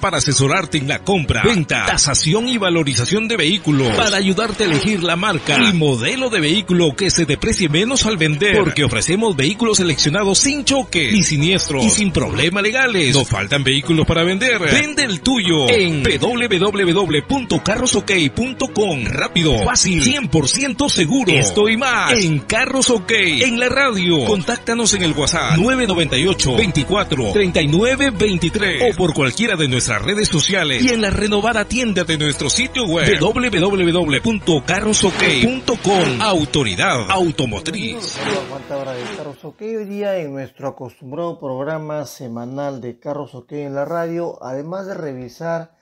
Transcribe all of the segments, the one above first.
para asesorarte en la compra, venta, tasación y valorización de vehículos, para ayudarte a elegir la marca y modelo de vehículo que se deprecie menos al vender, porque ofrecemos vehículos seleccionados sin choque, ni siniestro y sin problemas legales. No faltan vehículos para vender. Vende el tuyo en www.carrosok.com. Rápido, fácil, 100% seguro. Estoy más en Carros OK, en la radio. Contáctanos en el WhatsApp 998 24 39 23 o por cualquiera de nuestras redes sociales y en la renovada tienda de nuestro sitio web www.carrosok.com Autoridad Automotriz. hoy día en nuestro acostumbrado programa semanal de carros OK en la radio, además de revisar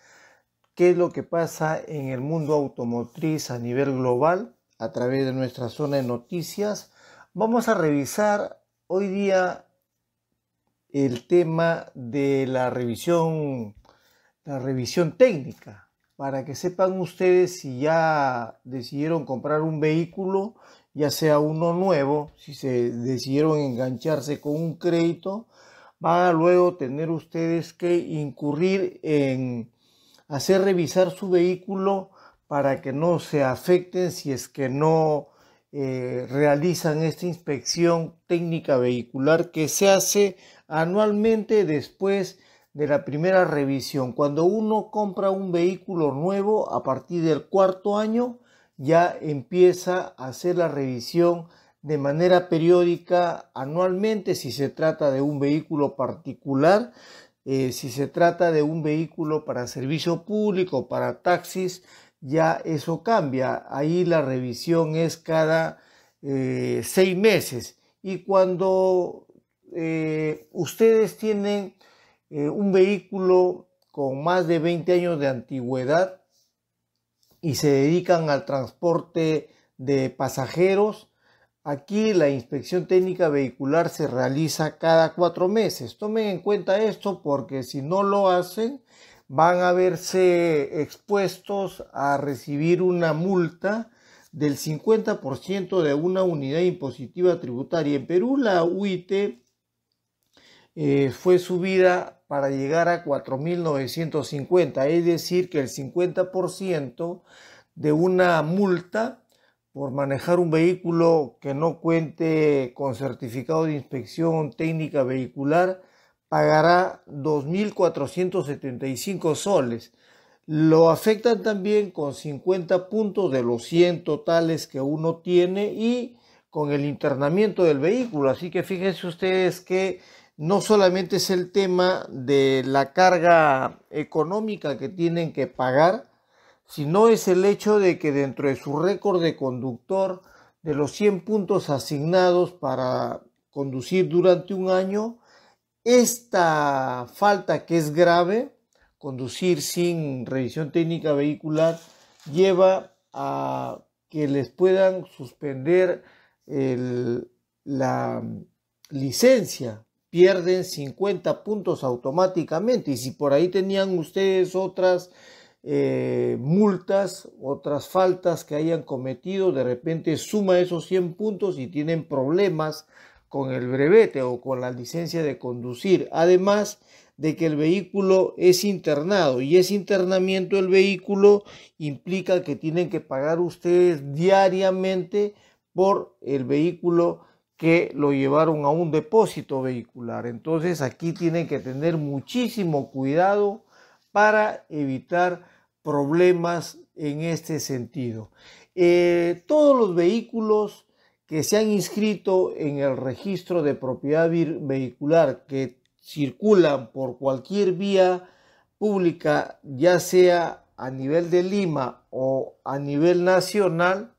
qué es lo que pasa en el mundo automotriz a nivel global a través de nuestra zona de noticias, vamos a revisar hoy día el tema de la revisión la revisión técnica, para que sepan ustedes si ya decidieron comprar un vehículo, ya sea uno nuevo, si se decidieron engancharse con un crédito, van a luego tener ustedes que incurrir en hacer revisar su vehículo para que no se afecten si es que no eh, realizan esta inspección técnica vehicular que se hace anualmente después de la primera revisión. Cuando uno compra un vehículo nuevo, a partir del cuarto año ya empieza a hacer la revisión de manera periódica anualmente si se trata de un vehículo particular, eh, si se trata de un vehículo para servicio público, para taxis, ya eso cambia. Ahí la revisión es cada eh, seis meses. Y cuando eh, ustedes tienen eh, un vehículo con más de 20 años de antigüedad y se dedican al transporte de pasajeros, aquí la inspección técnica vehicular se realiza cada cuatro meses. Tomen en cuenta esto porque si no lo hacen van a verse expuestos a recibir una multa del 50% de una unidad impositiva tributaria. En Perú la UIT eh, fue subida para llegar a 4.950, es decir, que el 50% de una multa por manejar un vehículo que no cuente con certificado de inspección técnica vehicular pagará 2.475 soles. Lo afectan también con 50 puntos de los 100 totales que uno tiene y con el internamiento del vehículo. Así que fíjense ustedes que no solamente es el tema de la carga económica que tienen que pagar, sino es el hecho de que dentro de su récord de conductor, de los 100 puntos asignados para conducir durante un año, esta falta que es grave, conducir sin revisión técnica vehicular, lleva a que les puedan suspender la licencia pierden 50 puntos automáticamente. Y si por ahí tenían ustedes otras eh, multas, otras faltas que hayan cometido, de repente suma esos 100 puntos y tienen problemas con el brevete o con la licencia de conducir. Además de que el vehículo es internado y ese internamiento del vehículo implica que tienen que pagar ustedes diariamente por el vehículo que lo llevaron a un depósito vehicular. Entonces aquí tienen que tener muchísimo cuidado para evitar problemas en este sentido. Eh, todos los vehículos que se han inscrito en el registro de propiedad vehicular que circulan por cualquier vía pública, ya sea a nivel de Lima o a nivel nacional,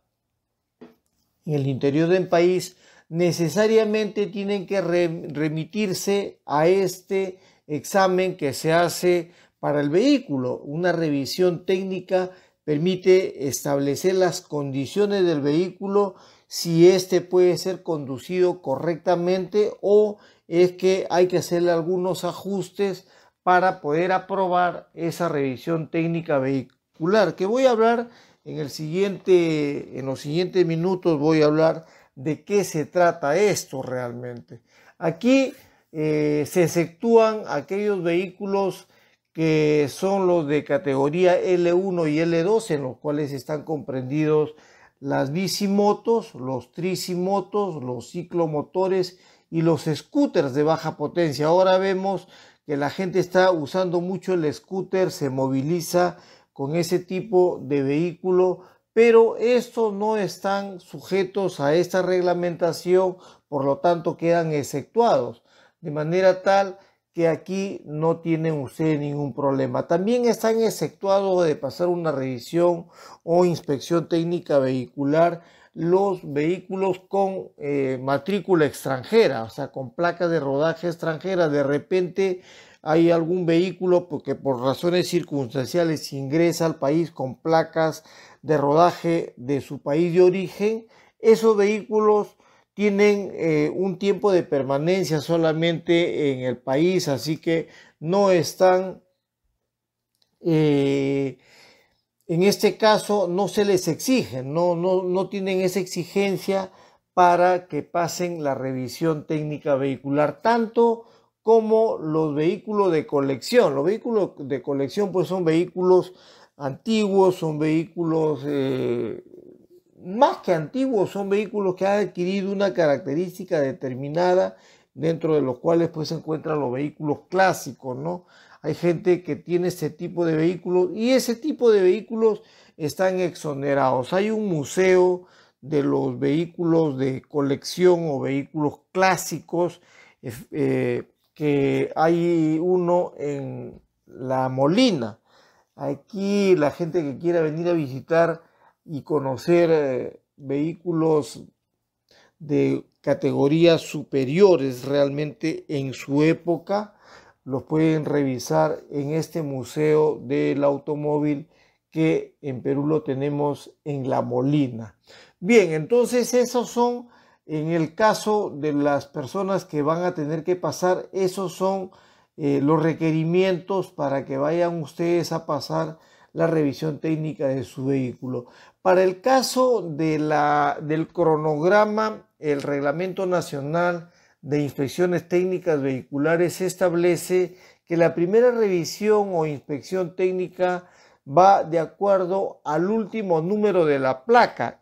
en el interior del país, necesariamente tienen que remitirse a este examen que se hace para el vehículo. Una revisión técnica permite establecer las condiciones del vehículo, si éste puede ser conducido correctamente o es que hay que hacerle algunos ajustes para poder aprobar esa revisión técnica vehicular, que voy a hablar en, en los siguientes minutos, voy a hablar de qué se trata esto realmente. Aquí eh, se exceptúan aquellos vehículos que son los de categoría L1 y L2, en los cuales están comprendidos las bicimotos, los tricimotos, los ciclomotores y los scooters de baja potencia. Ahora vemos que la gente está usando mucho el scooter, se moviliza con ese tipo de vehículo pero estos no están sujetos a esta reglamentación, por lo tanto quedan exceptuados, de manera tal que aquí no tienen ustedes ningún problema. También están exceptuados de pasar una revisión o inspección técnica vehicular los vehículos con eh, matrícula extranjera, o sea, con placas de rodaje extranjera. De repente hay algún vehículo pues, que por razones circunstanciales ingresa al país con placas de rodaje de su país de origen, esos vehículos tienen eh, un tiempo de permanencia solamente en el país, así que no están, eh, en este caso no se les exige, no, no, no tienen esa exigencia para que pasen la revisión técnica vehicular, tanto como los vehículos de colección. Los vehículos de colección pues son vehículos antiguos, son vehículos eh, más que antiguos, son vehículos que han adquirido una característica determinada dentro de los cuales pues se encuentran los vehículos clásicos, ¿no? Hay gente que tiene este tipo de vehículos y ese tipo de vehículos están exonerados. Hay un museo de los vehículos de colección o vehículos clásicos eh, que hay uno en La Molina. Aquí la gente que quiera venir a visitar y conocer eh, vehículos de categorías superiores realmente en su época, los pueden revisar en este museo del automóvil que en Perú lo tenemos en La Molina. Bien, entonces esos son en el caso de las personas que van a tener que pasar, esos son eh, los requerimientos para que vayan ustedes a pasar la revisión técnica de su vehículo. Para el caso de la, del cronograma, el Reglamento Nacional de Inspecciones Técnicas Vehiculares establece que la primera revisión o inspección técnica va de acuerdo al último número de la placa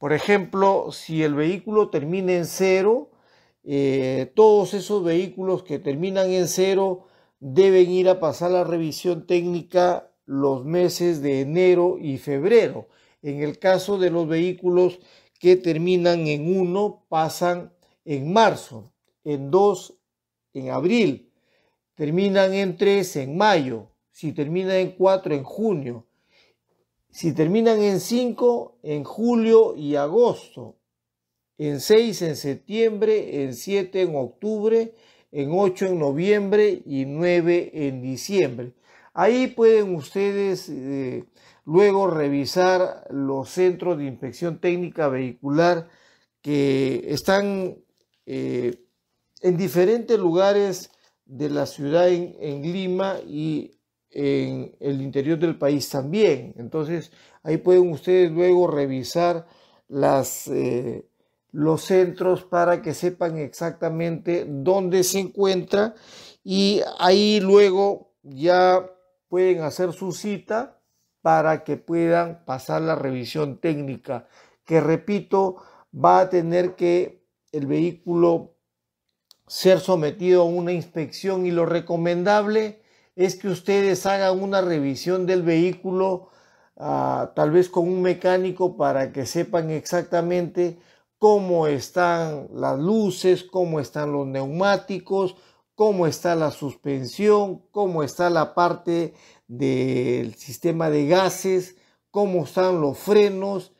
por ejemplo, si el vehículo termina en cero, eh, todos esos vehículos que terminan en cero deben ir a pasar la revisión técnica los meses de enero y febrero. En el caso de los vehículos que terminan en 1, pasan en marzo, en dos en abril, terminan en 3, en mayo, si terminan en 4, en junio, si terminan en 5, en julio y agosto. En 6, en septiembre. En 7, en octubre. En 8, en noviembre. Y 9, en diciembre. Ahí pueden ustedes eh, luego revisar los centros de inspección técnica vehicular que están eh, en diferentes lugares de la ciudad en, en Lima y en el interior del país también. Entonces, ahí pueden ustedes luego revisar las, eh, los centros para que sepan exactamente dónde se encuentra y ahí luego ya pueden hacer su cita para que puedan pasar la revisión técnica, que repito, va a tener que el vehículo ser sometido a una inspección y lo recomendable es que ustedes hagan una revisión del vehículo, ah, tal vez con un mecánico, para que sepan exactamente cómo están las luces, cómo están los neumáticos, cómo está la suspensión, cómo está la parte del sistema de gases, cómo están los frenos,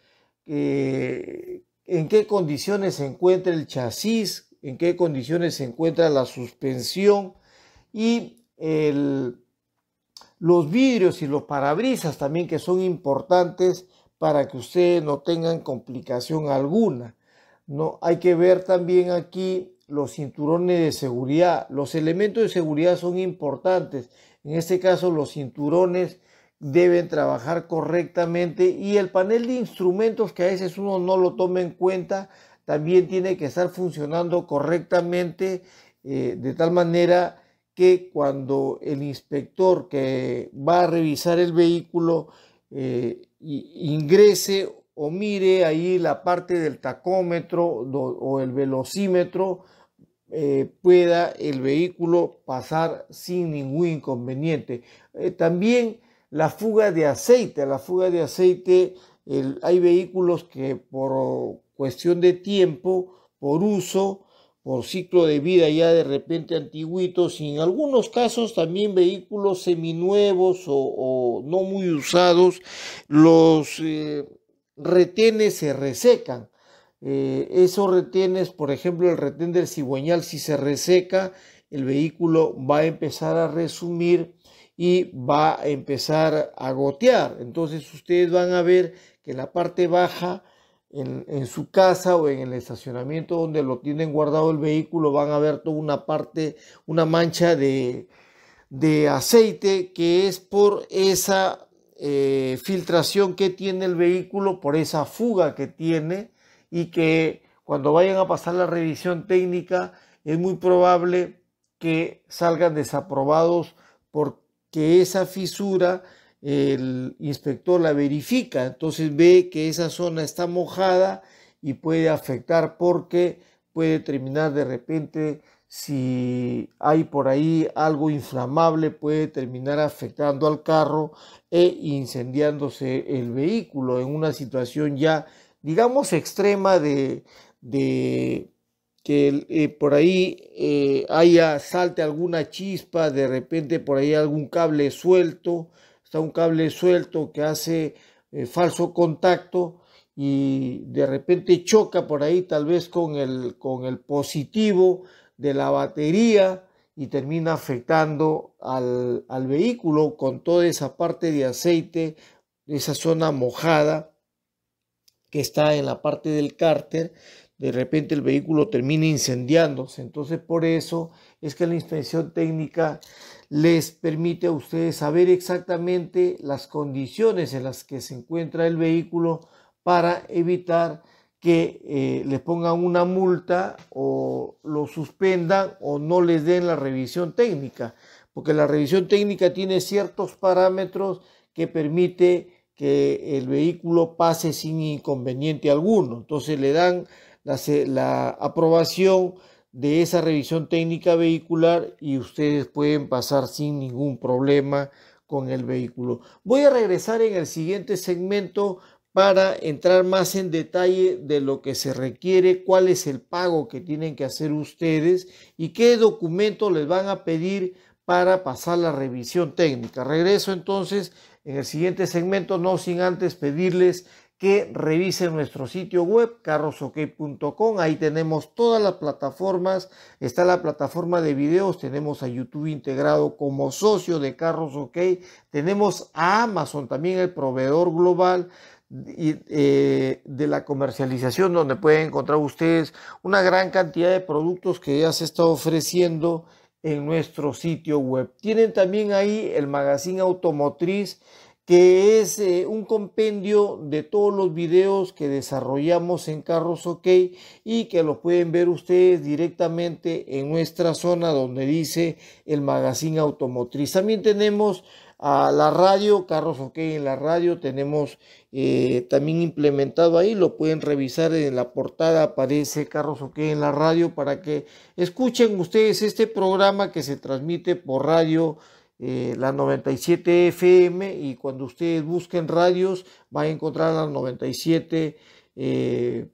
eh, en qué condiciones se encuentra el chasis, en qué condiciones se encuentra la suspensión y los vidrios y los parabrisas también que son importantes para que ustedes no tengan complicación alguna. ¿no? Hay que ver también aquí los cinturones de seguridad. Los elementos de seguridad son importantes. En este caso los cinturones deben trabajar correctamente y el panel de instrumentos que a veces uno no lo toma en cuenta también tiene que estar funcionando correctamente eh, de tal manera cuando el inspector que va a revisar el vehículo eh, ingrese o mire ahí la parte del tacómetro o el velocímetro, eh, pueda el vehículo pasar sin ningún inconveniente. Eh, también la fuga de aceite, la fuga de aceite, hay vehículos que por cuestión de tiempo, por uso, por ciclo de vida ya de repente antiguitos y en algunos casos también vehículos seminuevos o, no muy usados, los eh, retenes se resecan. Eh, esos retenes, por ejemplo, el retén del cigüeñal, si se reseca, el vehículo va a empezar a resumir y va a empezar a gotear. Entonces ustedes van a ver que la parte baja en, su casa o en el estacionamiento donde lo tienen guardado el vehículo van a ver toda una parte, una mancha de, de aceite que es por esa eh, filtración que tiene el vehículo, por esa fuga que tiene y que cuando vayan a pasar la revisión técnica es muy probable que salgan desaprobados porque esa fisura el inspector la verifica, entonces ve que esa zona está mojada y puede afectar porque puede terminar de repente si hay por ahí algo inflamable puede terminar afectando al carro e incendiándose el vehículo en una situación ya digamos extrema de, que eh, por ahí eh, haya salte alguna chispa de repente por ahí algún cable suelto está un cable suelto que hace eh, falso contacto y de repente choca por ahí tal vez con el, con el positivo de la batería y termina afectando al, al vehículo con toda esa parte de aceite, esa zona mojada que está en la parte del cárter, de repente el vehículo termina incendiándose. Entonces por eso es que la inspección técnica les permite a ustedes saber exactamente las condiciones en las que se encuentra el vehículo para evitar que eh, le les pongan una multa o lo suspendan o no les den la revisión técnica, porque la revisión técnica tiene ciertos parámetros que permite que el vehículo pase sin inconveniente alguno. Entonces le dan la aprobación de esa revisión técnica vehicular y ustedes pueden pasar sin ningún problema con el vehículo. Voy a regresar en el siguiente segmento para entrar más en detalle de lo que se requiere, cuál es el pago que tienen que hacer ustedes y qué documento les van a pedir para pasar la revisión técnica. Regreso entonces en el siguiente segmento, no sin antes pedirles que revisen nuestro sitio web carrosok.com. Ahí tenemos todas las plataformas. Está la plataforma de videos. Tenemos a YouTube integrado como socio de Carros OK. Tenemos a Amazon también el proveedor global eh, de la comercialización donde pueden encontrar ustedes una gran cantidad de productos que ya se está ofreciendo en nuestro sitio web. Tienen también ahí el magazine automotriz que es eh, un compendio de todos los videos que desarrollamos en Carros OK y que lo pueden ver ustedes directamente en nuestra zona donde dice el magazine automotriz. También tenemos a la radio, Carros OK en la radio, tenemos eh, también implementado ahí, lo pueden revisar en la portada, aparece Carros OK en la radio para que escuchen ustedes este programa que se transmite por radio eh, la 97 FM y cuando ustedes busquen radios van a encontrar la 97 eh,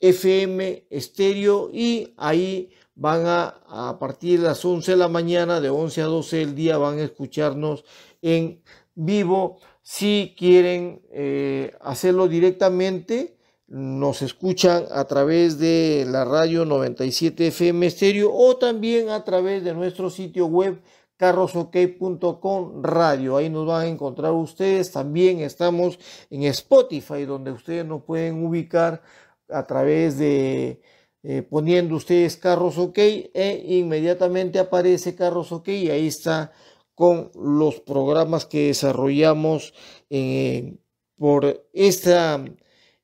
FM estéreo y ahí van a, a partir de las 11 de la mañana, de 11 a 12 del día, van a escucharnos en vivo. Si quieren eh, hacerlo directamente, nos escuchan a través de la radio 97 FM estéreo o también a través de nuestro sitio web carrosok.com radio. Ahí nos van a encontrar ustedes. También estamos en Spotify, donde ustedes nos pueden ubicar a través de eh, poniendo ustedes carros e inmediatamente aparece carros y ahí está con los programas que desarrollamos por esta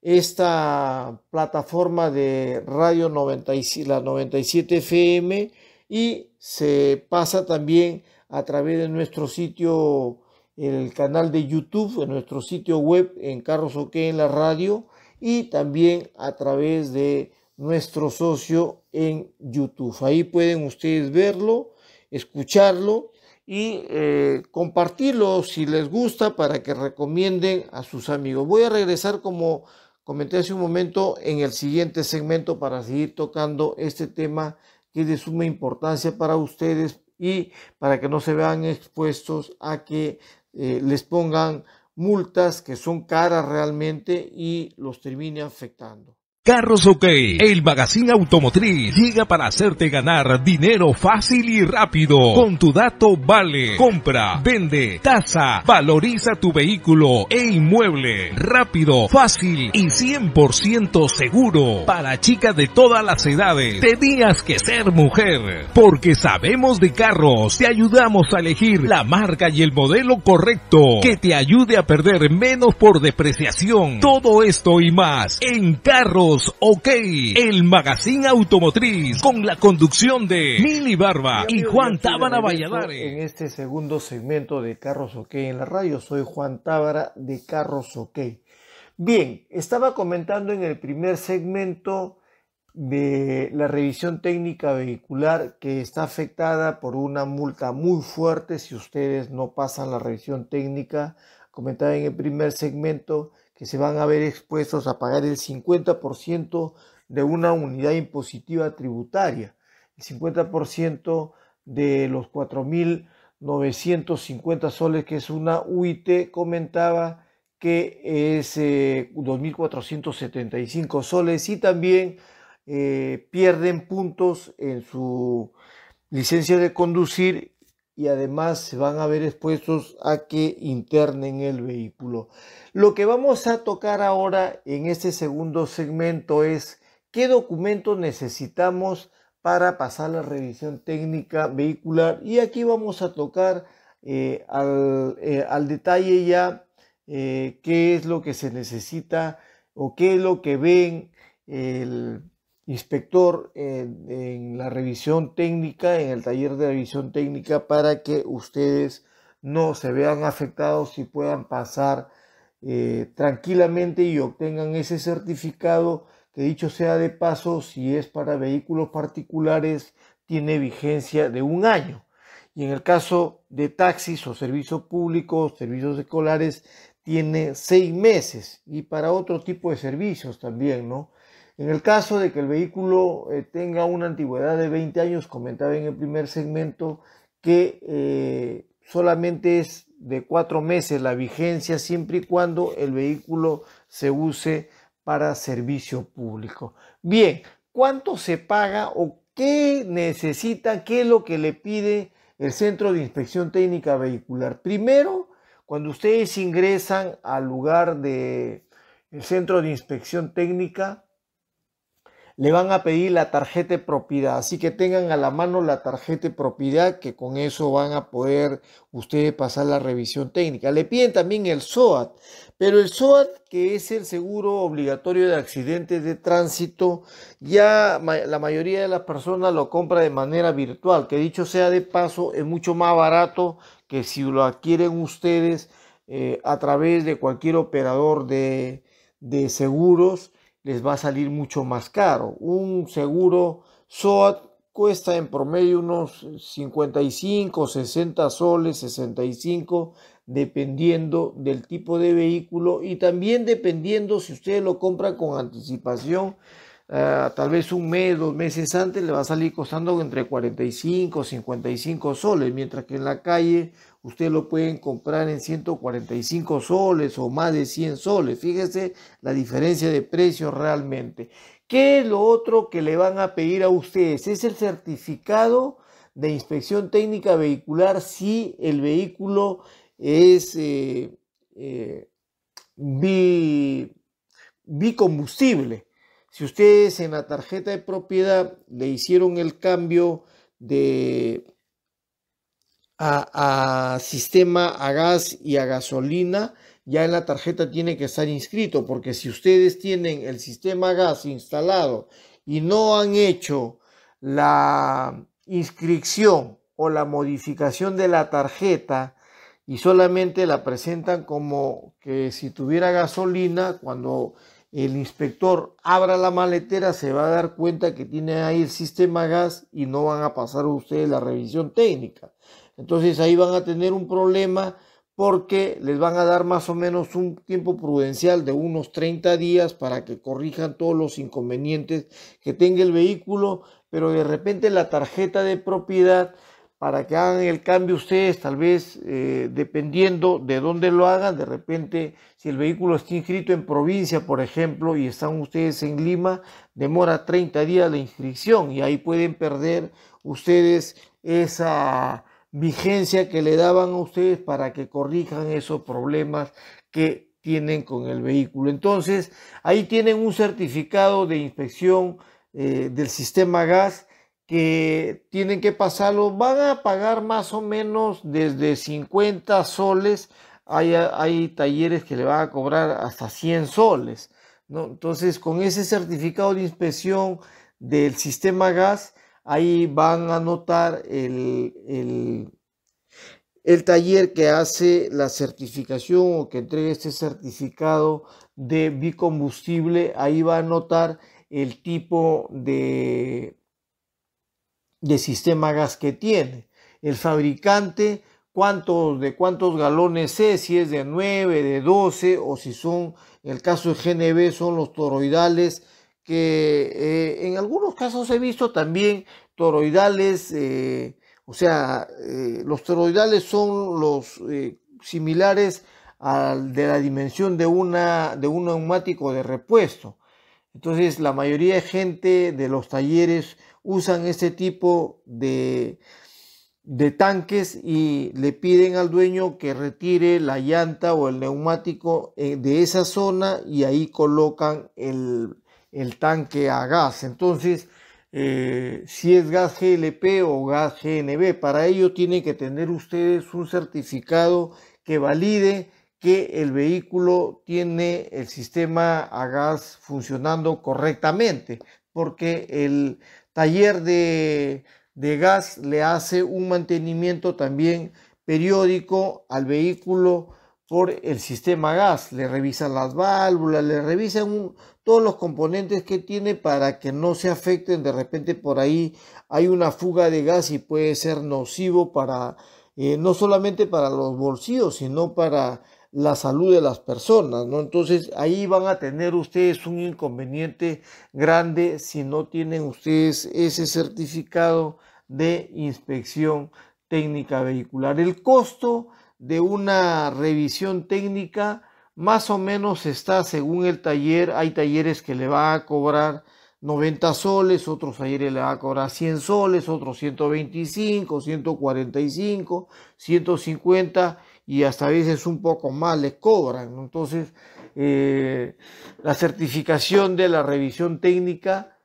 esta plataforma de radio 97, la 97 FM y se pasa también a través de nuestro sitio, el canal de YouTube, en nuestro sitio web en Carros OK en la radio y también a través de nuestro socio en YouTube. Ahí pueden ustedes verlo, escucharlo y eh, compartirlo si les gusta para que recomienden a sus amigos. Voy a regresar como comenté hace un momento en el siguiente segmento para seguir tocando este tema que es de suma importancia para ustedes y para que no se vean expuestos a que eh, les pongan multas que son caras realmente y los termine afectando. Carros OK, el magazine automotriz, llega para hacerte ganar dinero fácil y rápido. Con tu dato vale, compra, vende, tasa, valoriza tu vehículo e inmueble. Rápido, fácil y 100% seguro. Para chicas de todas las edades, tenías que ser mujer. Porque sabemos de carros, te ayudamos a elegir la marca y el modelo correcto que te ayude a perder menos por depreciación. Todo esto y más en Carros OK, el magazine automotriz con la conducción de Mili Barba y, Juan Tábara Valladares. En este segundo segmento de Carros OK en la radio, soy Juan Tábara de Carros OK. Bien, estaba comentando en el primer segmento de la revisión técnica vehicular que está afectada por una multa muy fuerte si ustedes no pasan la revisión técnica comentaba en el primer segmento que se van a ver expuestos a pagar el 50% de una unidad impositiva tributaria, el 50% de los 4.950 soles, que es una UIT, comentaba que es 2.475 eh, soles y también eh, pierden puntos en su licencia de conducir y además se van a ver expuestos a que internen el vehículo. Lo que vamos a tocar ahora en este segundo segmento es qué documentos necesitamos para pasar la revisión técnica vehicular y aquí vamos a tocar eh, eh, al, detalle ya eh, qué es lo que se necesita o qué es lo que ven el inspector en, la revisión técnica, en el taller de revisión técnica, para que ustedes no se vean afectados y puedan pasar eh, tranquilamente y obtengan ese certificado que dicho sea de paso, si es para vehículos particulares, tiene vigencia de un año. Y en el caso de taxis o servicios públicos, servicios escolares, tiene seis meses. Y para otro tipo de servicios también, ¿no? En el caso de que el vehículo eh, tenga una antigüedad de 20 años, comentaba en el primer segmento que eh, solamente es de cuatro meses la vigencia siempre y cuando el vehículo se use para servicio público. Bien, ¿cuánto se paga o qué necesita, qué es lo que le pide el Centro de Inspección Técnica Vehicular? Primero, cuando ustedes ingresan al lugar del centro de inspección técnica, le van a pedir la tarjeta de propiedad. Así que tengan a la mano la tarjeta de propiedad, que con eso van a poder ustedes pasar la revisión técnica. Le piden también el SOAT, pero el SOAT, que es el seguro obligatorio de accidentes de tránsito, ya la mayoría de las personas lo compra de manera virtual, que dicho sea de paso, es mucho más barato que si lo adquieren ustedes eh, a través de cualquier operador de, de seguros les va a salir mucho más caro. Un seguro SOAT cuesta en promedio unos 55, 60 soles, 65, dependiendo del tipo de vehículo y también dependiendo si ustedes lo compran con anticipación Ah, tal vez un mes, dos meses antes, le va a salir costando entre 45 55 soles, mientras que en la calle usted lo pueden comprar en 145 soles o más de 100 soles. Fíjese la diferencia de precio realmente. ¿Qué es lo otro que le van a pedir a ustedes? Es el certificado de inspección técnica vehicular si el vehículo es eh, eh, bi combustible bicombustible. Si ustedes en la tarjeta de propiedad le hicieron el cambio de a, sistema a gas y a gasolina, ya en la tarjeta tiene que estar inscrito, porque si ustedes tienen el sistema a gas instalado y no han hecho la inscripción o la modificación de la tarjeta y solamente la presentan como que si tuviera gasolina, cuando el inspector abra la maletera, se va a dar cuenta que tiene ahí el sistema gas y no van a pasar ustedes la revisión técnica. Entonces ahí van a tener un problema porque les van a dar más o menos un tiempo prudencial de unos 30 días para que corrijan todos los inconvenientes que tenga el vehículo, pero de repente la tarjeta de propiedad para que hagan el cambio ustedes, tal vez eh, dependiendo de dónde lo hagan, de repente si el vehículo está inscrito en provincia, por ejemplo, y están ustedes en Lima, demora 30 días la inscripción y ahí pueden perder ustedes esa vigencia que le daban a ustedes para que corrijan esos problemas que tienen con el vehículo. Entonces, ahí tienen un certificado de inspección eh, del sistema gas que tienen que pasarlo, van a pagar más o menos desde 50 soles, hay, talleres que le van a cobrar hasta 100 soles. Entonces, con ese certificado de inspección del sistema gas, ahí van a notar el, el, taller que hace la certificación o que entrega este certificado de bicombustible, ahí va a notar el tipo de, de sistema gas que tiene, el fabricante cuántos, de cuántos galones es, si es de 9, de 12 o si son, en el caso de GNB son los toroidales que eh, en algunos casos he visto también toroidales, eh, o sea, eh, los toroidales son los similares al de la dimensión de, una, de un neumático de repuesto. Entonces la mayoría de gente de los talleres usan este tipo de, de tanques y le piden al dueño que retire la llanta o el neumático eh, de esa zona y ahí colocan el, tanque a gas. Entonces, eh, si es gas GLP o gas GNB, para ello tienen que tener ustedes un certificado que valide que el vehículo tiene el sistema a gas funcionando correctamente, porque el taller de, gas le hace un mantenimiento también periódico al vehículo por el sistema gas, le revisan las válvulas, le revisan todos los componentes que tiene para que no se afecten, de repente por ahí hay una fuga de gas y puede ser nocivo para, eh, no solamente para los bolsillos, sino para la salud de las personas, ¿no? Entonces ahí van a tener ustedes un inconveniente grande si no tienen ustedes ese certificado de inspección técnica vehicular. El costo de una revisión técnica más o menos está según el taller. Hay talleres que le va a cobrar 90 soles, otros talleres le va a cobrar 100 soles, otros 125, 145, 150 y hasta a veces un poco más le cobran. Entonces, eh, la certificación de la revisión técnica,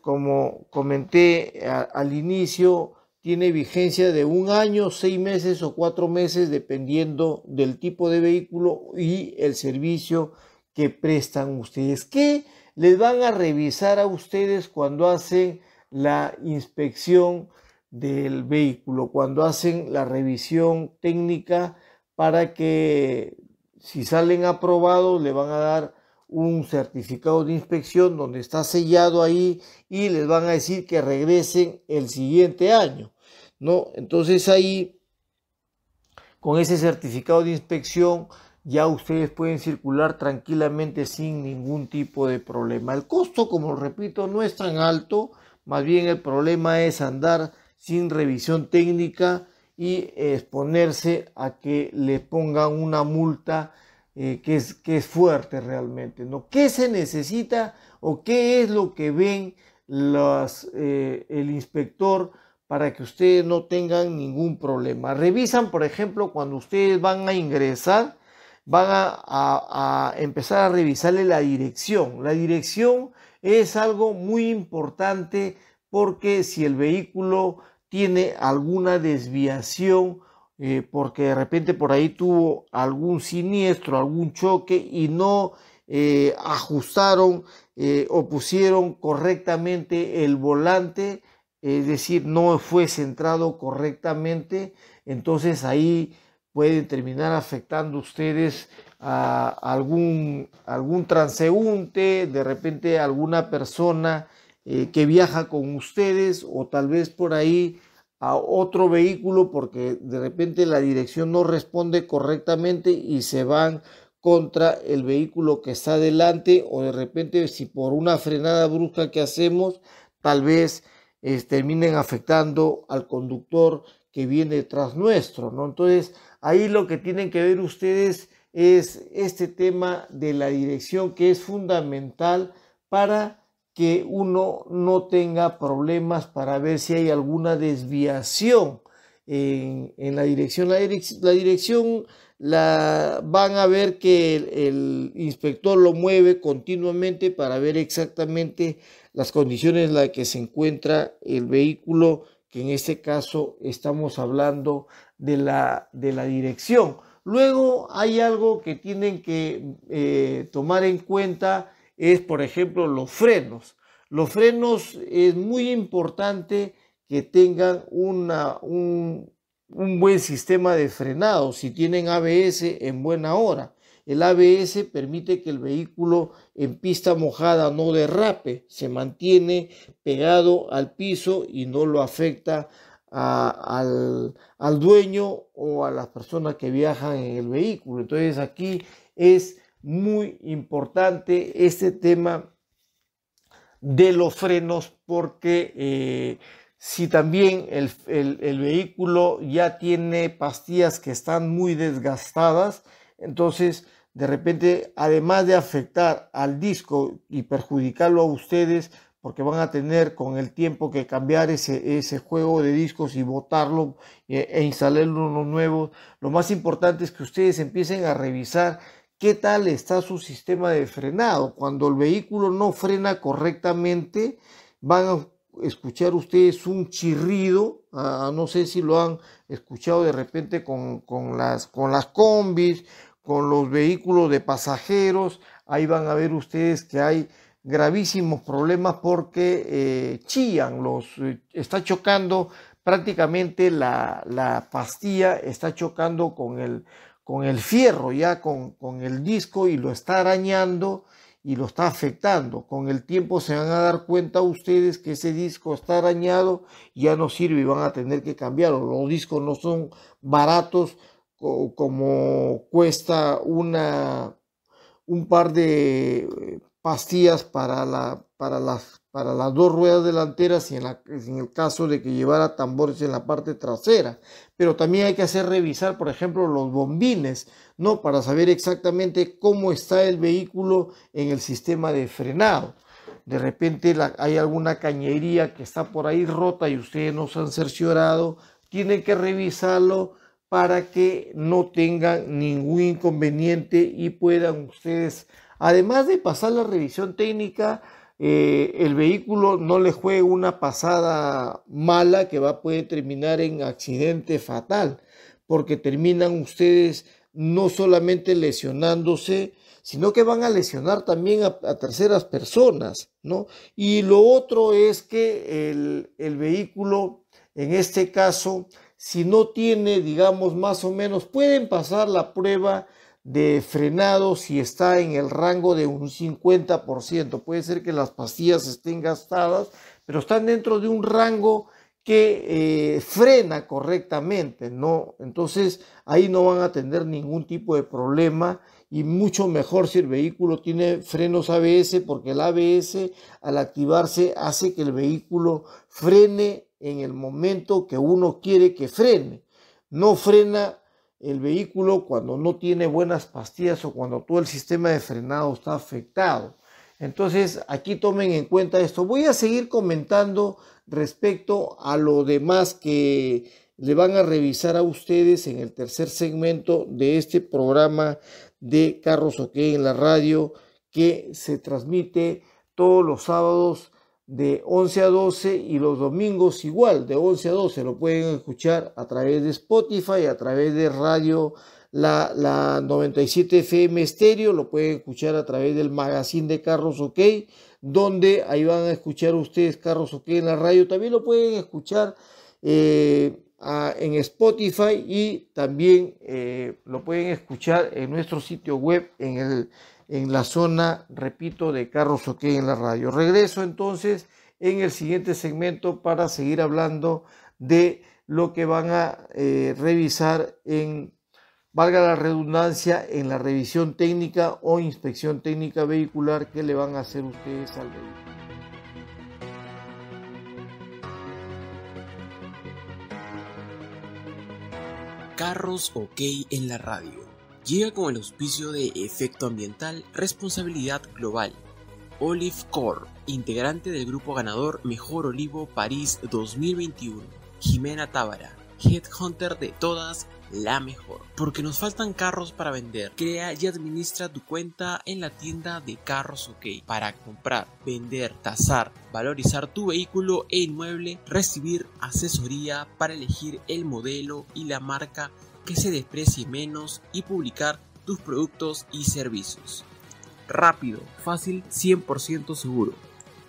como comenté al inicio, tiene vigencia de un año, seis meses o cuatro meses, dependiendo del tipo de vehículo y el servicio que prestan ustedes. ¿Qué les van a revisar a ustedes cuando hacen la inspección del vehículo, cuando hacen la revisión técnica para que si salen aprobados le van a dar un certificado de inspección donde está sellado ahí y les van a decir que regresen el siguiente año. ¿no? Entonces ahí, con ese certificado de inspección, ya ustedes pueden circular tranquilamente sin ningún tipo de problema. El costo, como repito, no es tan alto, más bien el problema es andar sin revisión técnica y exponerse a que le pongan una multa eh, que, es, que es fuerte realmente. ¿no? ¿Qué se necesita o qué es lo que ven eh, el inspector para que ustedes no tengan ningún problema? Revisan, por ejemplo, cuando ustedes van a ingresar, van a empezar a revisarle la dirección. La dirección es algo muy importante porque si el vehículo tiene alguna desviación eh, porque de repente por ahí tuvo algún siniestro, algún choque y no eh, ajustaron eh, o pusieron correctamente el volante, es decir, no fue centrado correctamente, entonces ahí pueden terminar afectando ustedes a algún, algún transeúnte, de repente alguna persona eh, que viaja con ustedes o tal vez por ahí a otro vehículo porque de repente la dirección no responde correctamente y se van contra el vehículo que está delante o de repente si por una frenada brusca que hacemos tal vez eh, terminen afectando al conductor que viene tras nuestro, ¿no? Entonces, ahí lo que tienen que ver ustedes es este tema de la dirección que es fundamental para que uno no tenga problemas para ver si hay alguna desviación en, la dirección. La, dirección la van a ver que el, inspector lo mueve continuamente para ver exactamente las condiciones en las que se encuentra el vehículo, que en este caso estamos hablando de la, dirección. Luego hay algo que tienen que eh, tomar en cuenta es, por ejemplo, los frenos. Los frenos es muy importante que tengan una, un, buen sistema de frenado, si tienen ABS en buena hora. El ABS permite que el vehículo en pista mojada no derrape, se mantiene pegado al piso y no lo afecta al, al, dueño o a las personas que viajan en el vehículo. Entonces aquí es muy importante este tema de los frenos porque eh, si también el, vehículo ya tiene pastillas que están muy desgastadas, entonces de repente, además de afectar al disco y perjudicarlo a ustedes, porque van a tener con el tiempo que cambiar ese, juego de discos y botarlo eh, e, e instalar uno nuevo. Lo más importante es que ustedes empiecen a revisar qué tal está su sistema de frenado. Cuando el vehículo no frena correctamente, van a escuchar ustedes un chirrido, no sé si lo han escuchado de repente con, las, con las combis, con los vehículos de pasajeros, ahí van a ver ustedes que hay gravísimos problemas porque eh, chillan, los, eh, está chocando prácticamente la, la pastilla, está chocando con el, con el fierro, ya con, con el disco y lo está arañando y lo está afectando. Con el tiempo se van a dar cuenta ustedes que ese disco está arañado, ya no sirve y van a tener que cambiarlo. Los discos no son baratos como cuesta una, un par de eh, pastillas para, la, para las para las dos ruedas delanteras y en, el caso de que llevara tambores en la parte trasera. Pero también hay que hacer revisar, por ejemplo, los bombines, ¿no? Para saber exactamente cómo está el vehículo en el sistema de frenado. De repente hay alguna cañería que está por ahí rota y ustedes no han cerciorado. Tienen que revisarlo para que no tengan ningún inconveniente y puedan ustedes, además de pasar la revisión técnica, eh, el vehículo no le juegue una pasada mala que va, puede terminar en accidente fatal, porque terminan ustedes no solamente lesionándose, sino que van a lesionar también a, terceras personas, ¿no? Y lo otro es que el, el vehículo, en este caso, si no tiene, digamos, más o menos, pueden pasar la prueba de frenado si está en el rango de un 50%. Puede ser que las pastillas estén gastadas, pero están dentro de un rango que eh, frena correctamente, ¿no? Entonces ahí no van a tener ningún tipo de problema y mucho mejor si el vehículo tiene frenos ABS porque el ABS al activarse hace que el vehículo frene en el momento que uno quiere que frene. No frena el vehículo cuando no tiene buenas pastillas o cuando todo el sistema de frenado está afectado. Entonces aquí tomen en cuenta esto. Voy a seguir comentando respecto a lo demás que le van a revisar a ustedes en el tercer segmento de este programa de Carros OK en la radio que se transmite todos los sábados de 11 a 12 y los domingos igual, de 11 a 12. Lo pueden escuchar a través de Spotify, a través de Radio La, la 97 FM Estéreo, lo pueden escuchar a través del magazine de Carros OK, donde ahí van a escuchar ustedes Carros OK en la radio. También lo pueden escuchar eh, en Spotify y también eh, lo pueden escuchar en nuestro sitio web en el en la zona, repito, de carros ok en la radio. Regreso entonces en el siguiente segmento para seguir hablando de lo que van a eh, revisar en, valga la redundancia, en la revisión técnica o inspección técnica vehicular que le van a hacer ustedes al vehículo. Carros OK en la radio llega con el auspicio de Efecto Ambiental Responsabilidad Global, Olive Corp, integrante del grupo ganador Mejor Olivo París 2021, Jimena Tábara, headhunter de todas, la mejor. Porque nos faltan carros para vender. Crea y administra tu cuenta en la tienda de Carros OK para comprar, vender, tasar, valorizar tu vehículo e inmueble, recibir asesoría para elegir el modelo y la marca que se desprecie menos y publicar tus productos y servicios. Rápido, fácil, 100% seguro.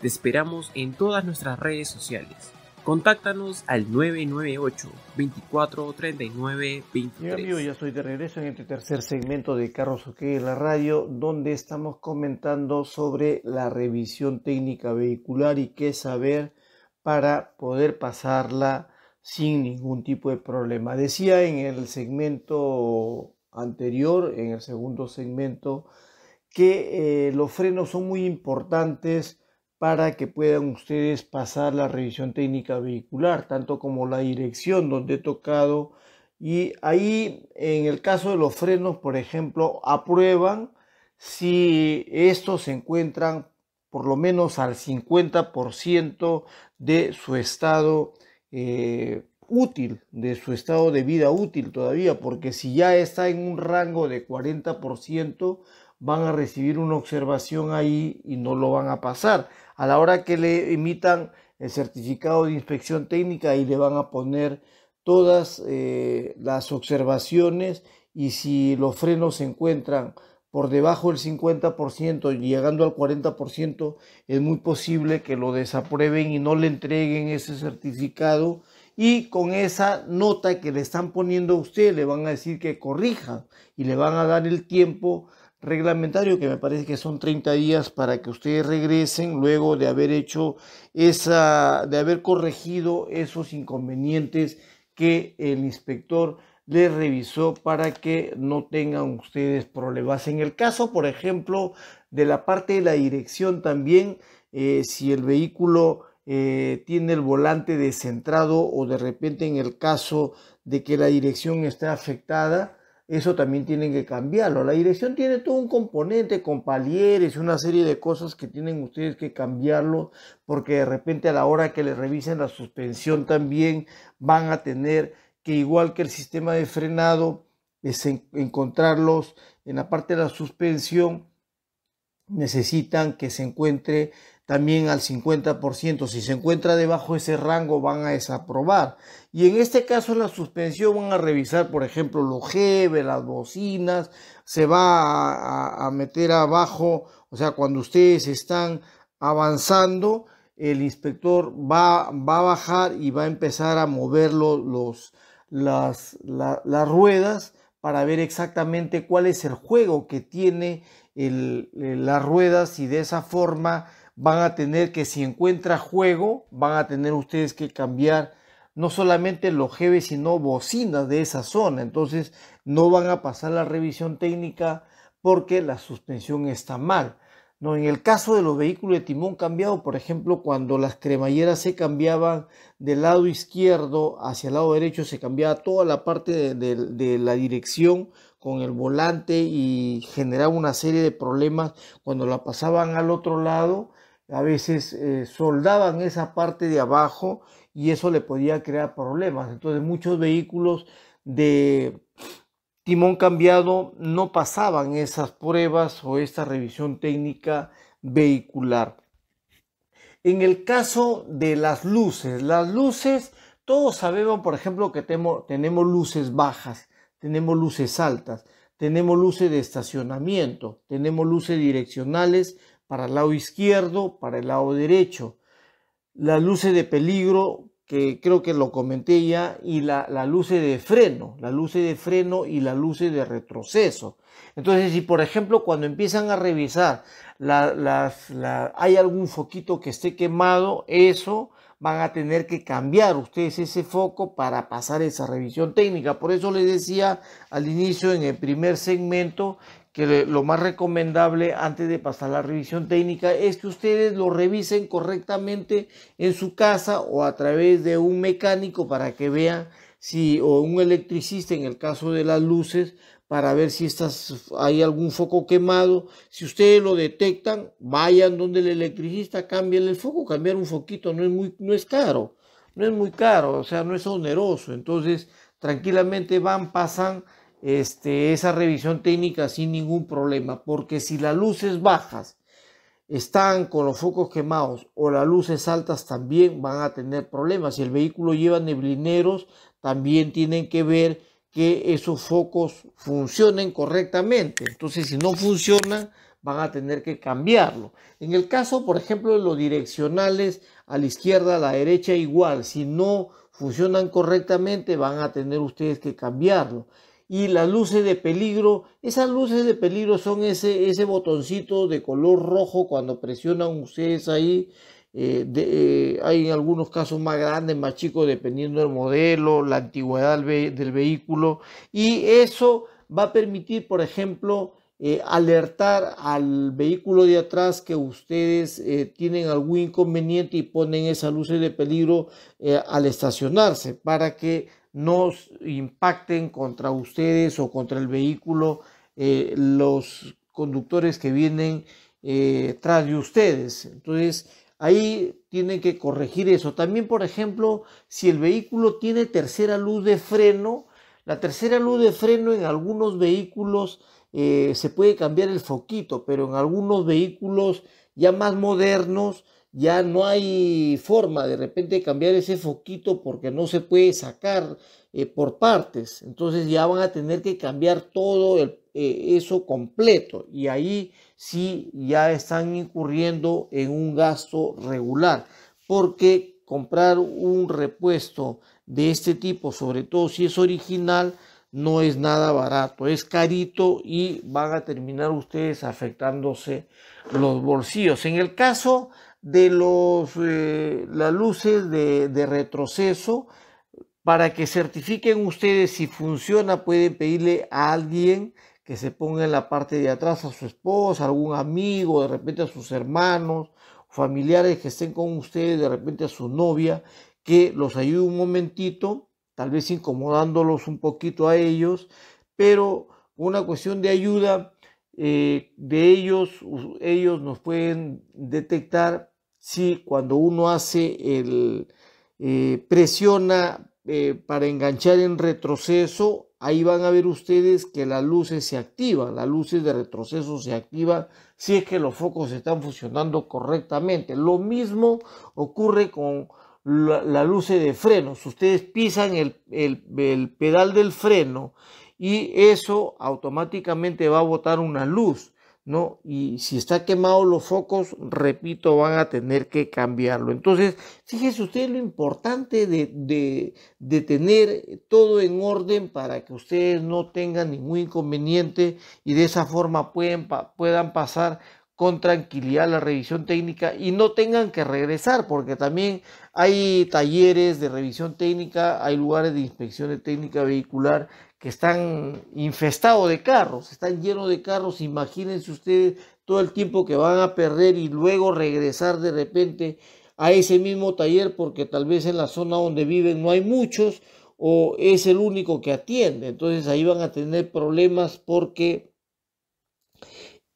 Te esperamos en todas nuestras redes sociales. Contáctanos al 998 2439 23. Mi amigo, ya estoy de regreso en este tercer segmento de Carros OK en la radio, donde estamos comentando sobre la revisión técnica vehicular y qué saber para poder pasarla sin ningún tipo de problema. Decía en el segmento anterior, en el segundo segmento, que eh, los frenos son muy importantes para que puedan ustedes pasar la revisión técnica vehicular, tanto como la dirección donde he tocado. Y ahí, en el caso de los frenos, por ejemplo, aprueban si estos se encuentran por lo menos al 50% de su estado eh, útil, de su estado de vida útil todavía, porque si ya está en un rango de 40%, van a recibir una observación ahí y no lo van a pasar. A la hora que le emitan el certificado de inspección técnica, y le van a poner todas eh, las observaciones y si los frenos se encuentran por debajo del 50%, llegando al 40%, es muy posible que lo desaprueben y no le entreguen ese certificado. Y con esa nota que le están poniendo a usted, le van a decir que corrija y le van a dar el tiempo reglamentario, que me parece que son 30 días para que ustedes regresen luego de haber hecho esa, de haber corregido esos inconvenientes que el inspector les revisó para que no tengan ustedes problemas. En el caso, por ejemplo, de la parte de la dirección también, eh, si el vehículo eh, tiene el volante descentrado o de repente en el caso de que la dirección esté afectada, eso también tienen que cambiarlo. La dirección tiene todo un componente con palieres, una serie de cosas que tienen ustedes que cambiarlo porque de repente a la hora que le revisen la suspensión también van a tener que igual que el sistema de frenado, es encontrarlos en la parte de la suspensión, necesitan que se encuentre también al 50%. Si se encuentra debajo de ese rango van a desaprobar. Y en este caso la suspensión van a revisar, por ejemplo, los jeves, las bocinas, se va a, meter abajo, o sea, cuando ustedes están avanzando, el inspector va, va a bajar y va a empezar a mover los, las, las ruedas para ver exactamente cuál es el juego que tiene las ruedas y de esa forma van a tener que si encuentra juego van a tener ustedes que cambiar no solamente los jeves sino bocinas de esa zona entonces no van a pasar la revisión técnica porque la suspensión está mal no, en el caso de los vehículos de timón cambiado, por ejemplo, cuando las cremalleras se cambiaban del lado izquierdo hacia el lado derecho, se cambiaba toda la parte de, la dirección con el volante y generaba una serie de problemas cuando la pasaban al otro lado. A veces eh, soldaban esa parte de abajo y eso le podía crear problemas. Entonces muchos vehículos de, timón cambiado no pasaban esas pruebas o esta revisión técnica vehicular. En el caso de las luces, las luces, todos sabemos, por ejemplo, que tenemos luces bajas, tenemos luces altas, tenemos luces de estacionamiento, tenemos luces direccionales para el lado izquierdo, para el lado derecho, las luces de peligro que creo que lo comenté ya, y la, la luz de freno, la luz de freno y la luz de retroceso. Entonces, si por ejemplo cuando empiezan a revisar la, hay algún foquito que esté quemado, eso van a tener que cambiar ustedes ese foco para pasar esa revisión técnica. Por eso les decía al inicio en el primer segmento que lo más recomendable antes de pasar la revisión técnica es que ustedes lo revisen correctamente en su casa o a través de un mecánico para que vean si o un electricista en el caso de las luces para ver si hay algún foco quemado. Si ustedes lo detectan, vayan donde el electricista, cambien el foco. Cambiar un foquito no es, muy, no es caro, no es muy caro, o sea, no es oneroso. Entonces, tranquilamente van, pasan este, esa revisión técnica sin ningún problema, porque si las luces bajas están con los focos quemados o las luces altas también van a tener problemas. Si el vehículo lleva neblineros, también tienen que ver que esos focos funcionen correctamente. Entonces, si no funcionan, van a tener que cambiarlo. En el caso, por ejemplo, de los direccionales a la izquierda, a la derecha, igual. Si no funcionan correctamente, van a tener ustedes que cambiarlo y las luces de peligro, esas luces de peligro son ese, ese botoncito de color rojo cuando presionan ustedes ahí. Eh, eh, hay en algunos casos más grandes, más chicos, dependiendo del modelo, la antigüedad del, vehículo. Y eso va a permitir, por ejemplo, eh, alertar al vehículo de atrás que ustedes tienen algún inconveniente y ponen esas luces de peligro al estacionarse para que no impacten contra ustedes o contra el vehículo eh, los conductores que vienen eh, tras de ustedes. Entonces, ahí tienen que corregir eso. También, por ejemplo, si el vehículo tiene tercera luz de freno, la tercera luz de freno en algunos vehículos eh, se puede cambiar el foquito, pero en algunos vehículos ya más modernos, ya no hay forma de repente de cambiar ese foquito porque no se puede sacar eh, por partes. Entonces ya van a tener que cambiar todo eh, eso completo y ahí sí ya están incurriendo en un gasto regular porque comprar un repuesto de este tipo, sobre todo si es original, no es nada barato, es carito y van a terminar ustedes afectándose los bolsillos. En el caso de los, eh, las luces de, retroceso para que certifiquen ustedes si funciona. Pueden pedirle a alguien que se ponga en la parte de atrás, a su esposa, algún amigo, de repente a sus hermanos, familiares que estén con ustedes, de repente a su novia, que los ayude un momentito, tal vez incomodándolos un poquito a ellos, pero una cuestión de ayuda eh, de ellos, ellos nos pueden detectar si cuando uno hace el, eh, presiona eh, para enganchar en retroceso, ahí van a ver ustedes que las luces se activan, las luces de retroceso se activan si es que los focos están funcionando correctamente. Lo mismo ocurre con la, luz de frenos. Ustedes pisan el pedal del freno y eso automáticamente va a botar una luz, ¿no? Y si está quemado los focos, repito, van a tener que cambiarlo. Entonces, fíjese usted lo importante de, tener todo en orden para que ustedes no tengan ningún inconveniente y de esa forma pueden, puedan pasar con tranquilidad la revisión técnica y no tengan que regresar, porque también hay talleres de revisión técnica, hay lugares de inspección de técnica vehicular que están infestados de carros, están llenos de carros, imagínense ustedes todo el tiempo que van a perder y luego regresar de repente a ese mismo taller porque tal vez en la zona donde viven no hay muchos o es el único que atiende. Entonces ahí van a tener problemas porque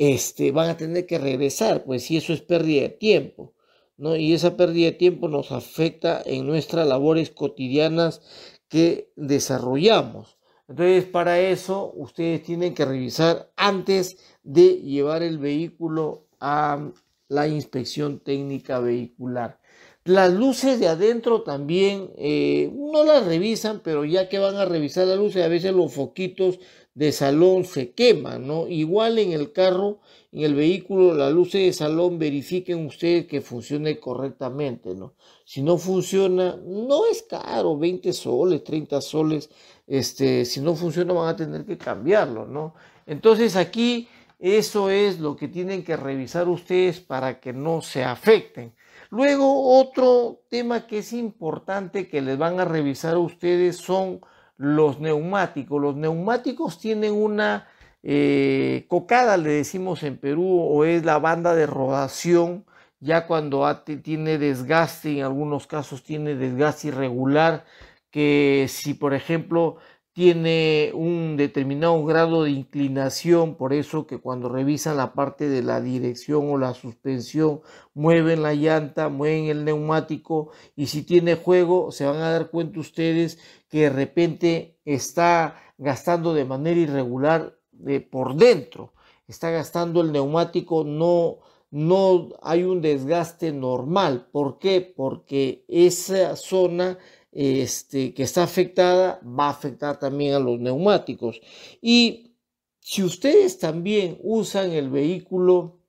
este, van a tener que regresar, pues si eso es pérdida de tiempo, ¿no? Y esa pérdida de tiempo nos afecta en nuestras labores cotidianas que desarrollamos. Entonces, para eso ustedes tienen que revisar antes de llevar el vehículo a la inspección técnica vehicular. Las luces de adentro también eh, no las revisan, pero ya que van a revisar las luces, a veces los foquitos de salón se quema, ¿no? Igual en el carro, en el vehículo, la luces de salón verifiquen ustedes que funcione correctamente, ¿no? Si no funciona, no es caro, 20 soles, 30 soles, este, si no funciona van a tener que cambiarlo, ¿no? Entonces aquí eso es lo que tienen que revisar ustedes para que no se afecten. Luego otro tema que es importante que les van a revisar a ustedes son los neumáticos. Los neumáticos tienen una eh, cocada, le decimos en Perú, o es la banda de rodación, ya cuando tiene desgaste, en algunos casos tiene desgaste irregular, que si por ejemplo tiene un determinado grado de inclinación, por eso que cuando revisan la parte de la dirección o la suspensión, mueven la llanta, mueven el neumático y si tiene juego, se van a dar cuenta ustedes que de repente está gastando de manera irregular de eh, por dentro, está gastando el neumático, no, no hay un desgaste normal. ¿Por qué? Porque esa zona este, que está afectada va a afectar también a los neumáticos. Y si ustedes también usan el vehículo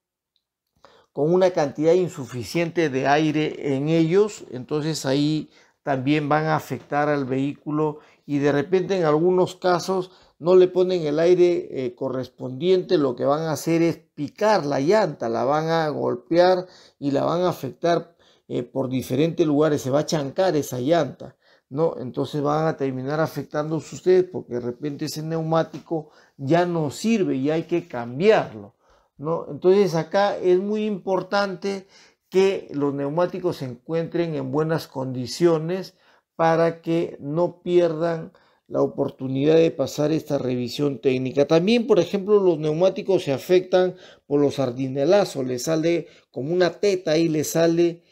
con una cantidad insuficiente de aire en ellos, entonces ahí también van a afectar al vehículo y de repente en algunos casos no le ponen el aire eh, correspondiente, lo que van a hacer es picar la llanta, la van a golpear y la van a afectar eh, por diferentes lugares, se va a chancar esa llanta. ¿no? Entonces van a terminar afectándose ustedes porque de repente ese neumático ya no sirve y hay que cambiarlo, ¿no? Entonces acá es muy importante que los neumáticos se encuentren en buenas condiciones para que no pierdan la oportunidad de pasar esta revisión técnica. También, por ejemplo, los neumáticos se afectan por los sardinelazos, le sale como una teta y le sale,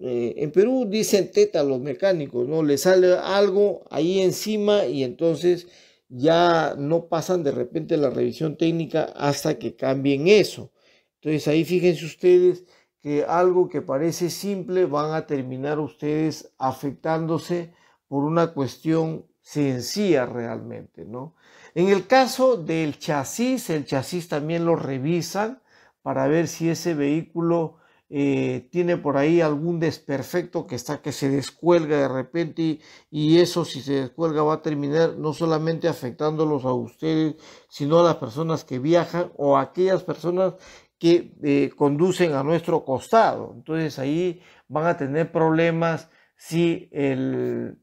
eh, en Perú dicen teta los mecánicos, ¿no? Le sale algo ahí encima y entonces ya no pasan de repente la revisión técnica hasta que cambien eso. Entonces ahí fíjense ustedes que algo que parece simple van a terminar ustedes afectándose por una cuestión sencilla realmente, ¿no? En el caso del chasis, el chasis también lo revisan para ver si ese vehículo eh, tiene por ahí algún desperfecto que está que se descuelga de repente y, y, eso si se descuelga va a terminar no solamente afectándolos a ustedes, sino a las personas que viajan o a aquellas personas que eh, conducen a nuestro costado. Entonces ahí van a tener problemas si el,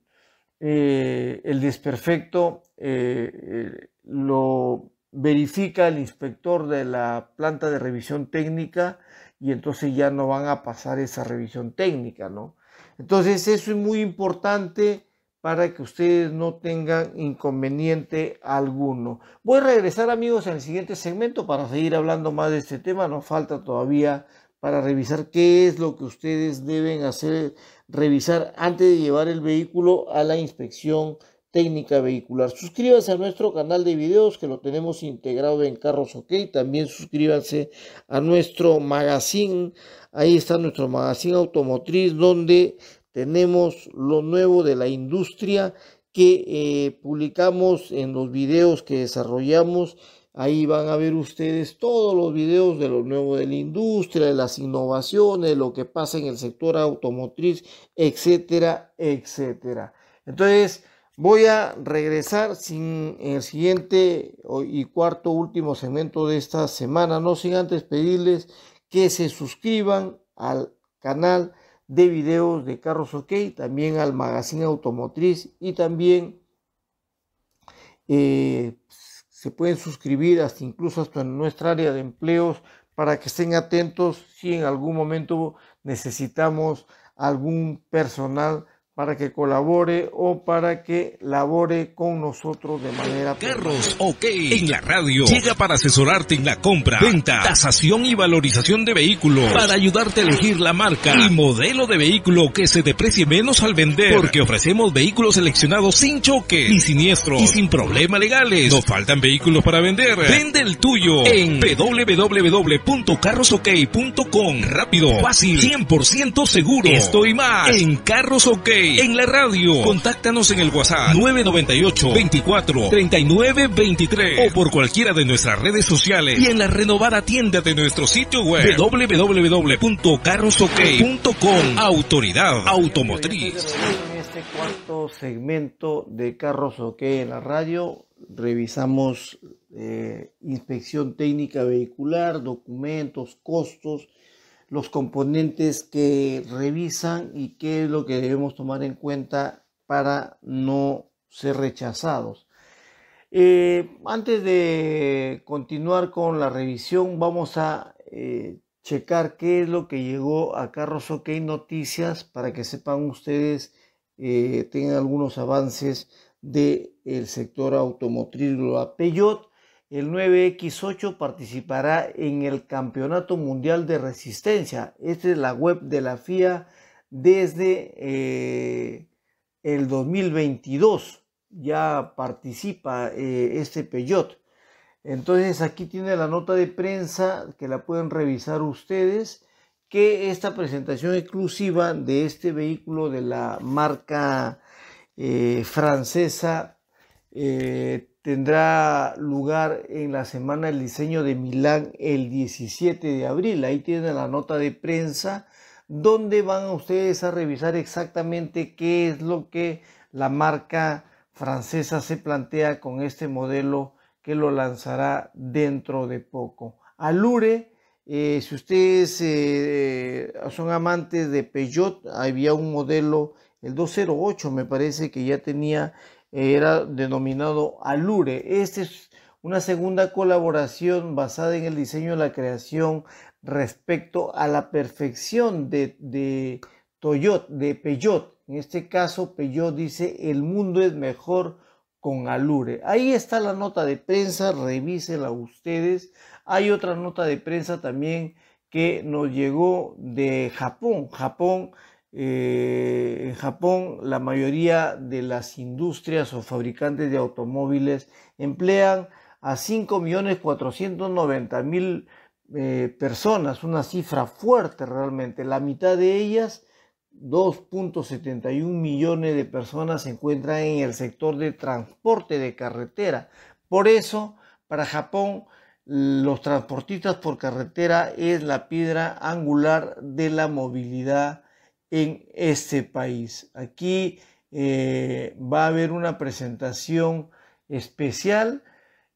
eh, el desperfecto eh, lo verifica el inspector de la planta de revisión técnica y entonces ya no van a pasar esa revisión técnica, ¿no? Entonces eso es muy importante para que ustedes no tengan inconveniente alguno. Voy a regresar amigos en el siguiente segmento para seguir hablando más de este tema. Nos falta todavía para revisar qué es lo que ustedes deben hacer, revisar antes de llevar el vehículo a la inspección técnica vehicular. Suscríbanse a nuestro canal de videos que lo tenemos integrado en Carros OK. También suscríbanse a nuestro magazine. Ahí está nuestro magazine automotriz donde tenemos lo nuevo de la industria que eh, publicamos en los videos que desarrollamos. Ahí van a ver ustedes todos los videos de lo nuevo de la industria, de las innovaciones, lo que pasa en el sector automotriz, etcétera, etcétera. Entonces, voy a regresar sin el siguiente y cuarto último segmento de esta semana, no sin antes pedirles que se suscriban al canal de videos de Carros OK, también al Magazine Automotriz y también eh, se pueden suscribir hasta incluso hasta en nuestra área de empleos para que estén atentos si en algún momento necesitamos algún personal para que colabore o para que labore con nosotros de manera Carros OK en la radio llega para asesorarte en la compra, venta, tasación y valorización de vehículos para ayudarte a elegir la marca y modelo de vehículo que se deprecie menos al vender porque ofrecemos vehículos seleccionados sin choque ni siniestro y sin problemas legales. No faltan vehículos para vender. Vende el tuyo en www.carrosok.com. Rápido, fácil, 100% seguro. Estoy más en Carros OK en la radio. Contáctanos en el WhatsApp 998 24 39 23 o por cualquiera de nuestras redes sociales y en la renovada tienda de nuestro sitio web www.carrosok.com Autoridad Automotriz. En este cuarto segmento de Carros OK en la radio revisamos eh, inspección técnica vehicular, documentos, costos los componentes que revisan y qué es lo que debemos tomar en cuenta para no ser rechazados. Eh, antes de continuar con la revisión, vamos a eh, checar qué es lo que llegó a Carros OK Noticias para que sepan ustedes, eh, tengan algunos avances del sector automotriz global. Peugeot el 9X8 participará en el Campeonato Mundial de Resistencia. Esta es la web de la FIA desde eh, el 2022. Ya participa eh, este Peugeot. Entonces aquí tiene la nota de prensa que la pueden revisar ustedes, que esta presentación exclusiva de este vehículo de la marca eh, francesa eh, tendrá lugar en la Semana del Diseño de Milán el 17 de abril. Ahí tienen la nota de prensa donde van ustedes a revisar exactamente qué es lo que la marca francesa se plantea con este modelo que lo lanzará dentro de poco. Alure, eh, si ustedes eh, eh, son amantes de Peugeot, había un modelo, el 208 me parece que ya tenía era denominado Alure. Esta es una segunda colaboración basada en el diseño de la creación respecto a la perfección de, de Toyot, de Peugeot, En este caso, Peugeot dice, el mundo es mejor con Alure. Ahí está la nota de prensa, revísela ustedes. Hay otra nota de prensa también que nos llegó de Japón. Japón eh, en Japón la mayoría de las industrias o fabricantes de automóviles emplean a 5.490.000 eh, personas, una cifra fuerte realmente. La mitad de ellas, 2.71 millones de personas, se encuentran en el sector de transporte de carretera. Por eso, para Japón, los transportistas por carretera es la piedra angular de la movilidad en este país. Aquí eh, va a haber una presentación especial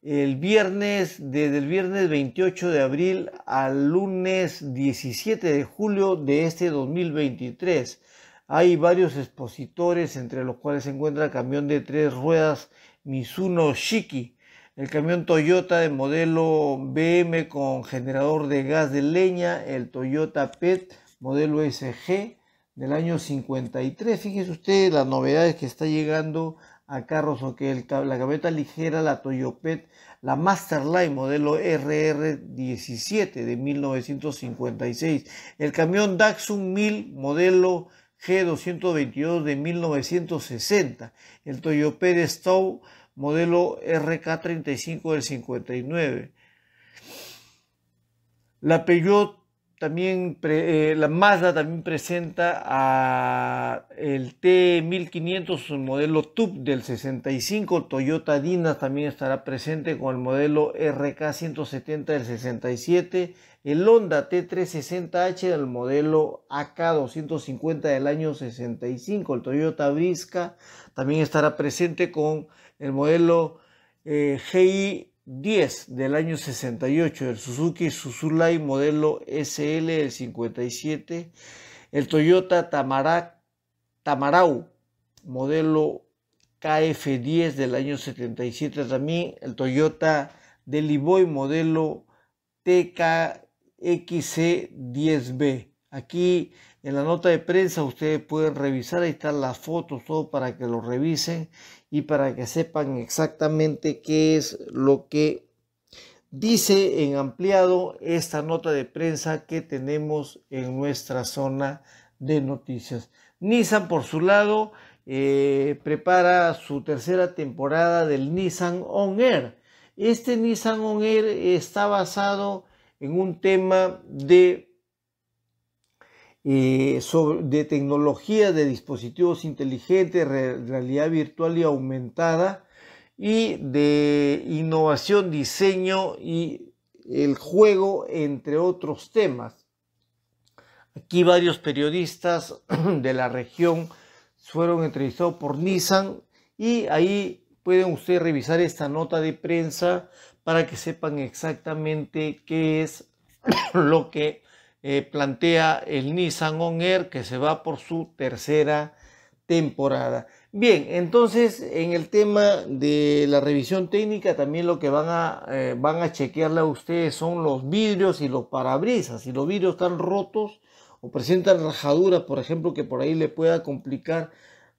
el viernes, desde el viernes 28 de abril al lunes 17 de julio de este 2023. Hay varios expositores, entre los cuales se encuentra el camión de tres ruedas Mizuno Shiki, el camión Toyota de modelo BM con generador de gas de leña, el Toyota PET modelo SG, del año 53. Fíjese usted las novedades que está llegando a carros, aunque el, la gaveta ligera, la Toyopet, la Masterline modelo RR17 de 1956, el camión Datsun 1000 modelo G222 de 1960, el Toyopet Stow modelo RK35 del 59, la Peugeot también eh, la Mazda también presenta a el T1500 modelo TUP del 65, Toyota Dinas también estará presente con el modelo RK170 del 67, el Honda T360H del modelo AK250 del año 65, el Toyota Brisca también estará presente con el modelo eh, GI 10 del año 68 del Suzuki Suzulai modelo SL del 57, el Toyota Tamarac, Tamarau modelo KF10 del año 77 también, el Toyota Deliboy modelo TKXC10B. Aquí en la nota de prensa ustedes pueden revisar, ahí están las fotos, todo para que lo revisen y para que sepan exactamente qué es lo que dice en ampliado esta nota de prensa que tenemos en nuestra zona de noticias. Nissan, por su lado, eh, prepara su tercera temporada del Nissan On Air. Este Nissan On Air está basado en un tema de eh, de tecnología, de dispositivos inteligentes, realidad virtual y aumentada, y de innovación, diseño y el juego, entre otros temas. Aquí varios periodistas de la región fueron entrevistados por Nissan y ahí pueden ustedes revisar esta nota de prensa para que sepan exactamente qué es lo que eh, plantea el Nissan On Air que se va por su tercera temporada. Bien, entonces en el tema de la revisión técnica también lo que van a, eh, van a chequearle a ustedes son los vidrios y los parabrisas. Si los vidrios están rotos o presentan rajaduras, por ejemplo, que por ahí le pueda complicar